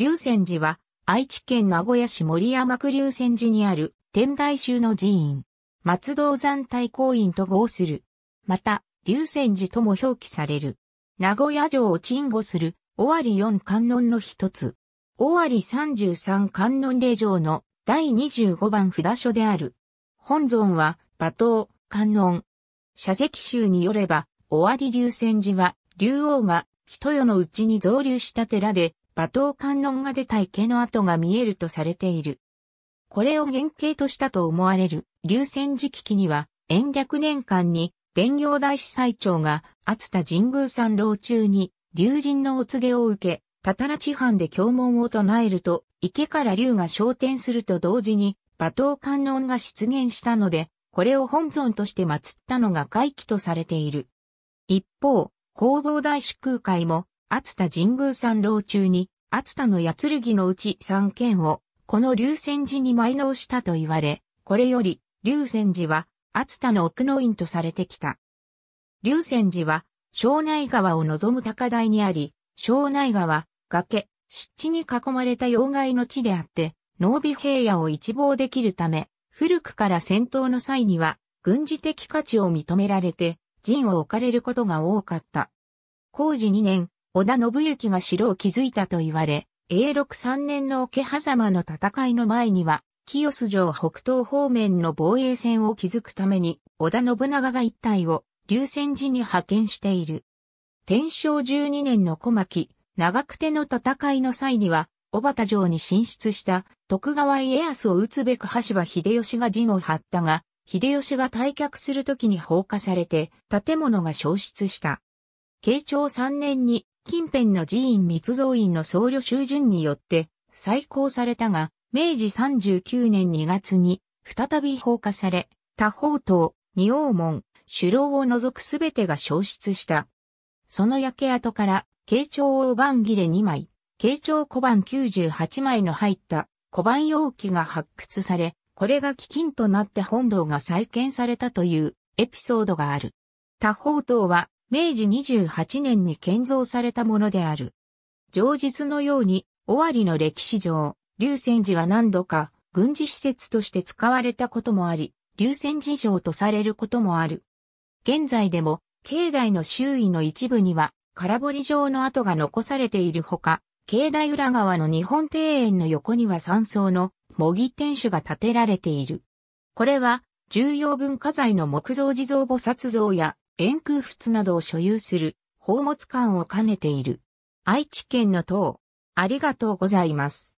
龍泉寺は、愛知県名古屋市森山区龍泉寺にある天台宗の寺院、松道山大公院と合する。また、龍泉寺とも表記される。名古屋城を鎮護する、尾張四観音の一つ。尾張三十三観音霊城の第25番札所である。本尊は、馬頭、観音。社石集によれば、尾張龍泉寺は、竜王が、人世のうちに増流した寺で、馬頭観音が出た池の跡が見えるとされている。これを原型としたと思われる流泉時期には、延暦年間に、伝行大司祭長が、厚田神宮参老中に、竜神のお告げを受け、たたら地藩で経文を唱えると、池から竜が昇天すると同時に、馬頭観音が出現したので、これを本尊として祀ったのが回帰とされている。一方、弘法大師空海も、熱田神宮参老中に、熱田の八剣のうち三剣を、この龍泉寺に埋納したと言われ、これより、龍泉寺は、熱田の奥の院とされてきた。龍泉寺は、庄内川を望む高台にあり、庄内川、崖、湿地に囲まれた要害の地であって、濃尾平野を一望できるため、古くから戦闘の際には、軍事的価値を認められて、陣を置かれることが多かった。工事2年、織田信行が城を築いたと言われ、永禄3年の桶狭間の戦いの前には、清洲城北東方面の防衛線を築くために、織田信長が一体を、流泉寺に派遣している。天正12年の小牧、長久手の戦いの際には、小畑城に進出した徳川家康を撃つべく橋場秀吉が陣を張ったが、秀吉が退却するときに放火されて建物が消失した。慶長3年に近辺の寺院密造院の僧侶修順によって再興されたが、明治39年2月に再び放火され、多方島、二王門、首楼を除くすべてが消失した。その焼け跡から、慶長大番切れ2枚、慶長小判98枚の入った小判容器が発掘され、これが基金となって本堂が再建されたというエピソードがある。多方島は明治28年に建造されたものである。上日のように、尾張の歴史上、龍泉寺は何度か軍事施設として使われたこともあり、龍泉寺城とされることもある。現在でも、境内の周囲の一部には、空堀城の跡が残されているほか、境内裏側の日本庭園の横には山荘の模擬天守が建てられている。これは、重要文化財の木造地蔵菩薩像や円空仏などを所有する宝物館を兼ねている。愛知県の党、ありがとうございます。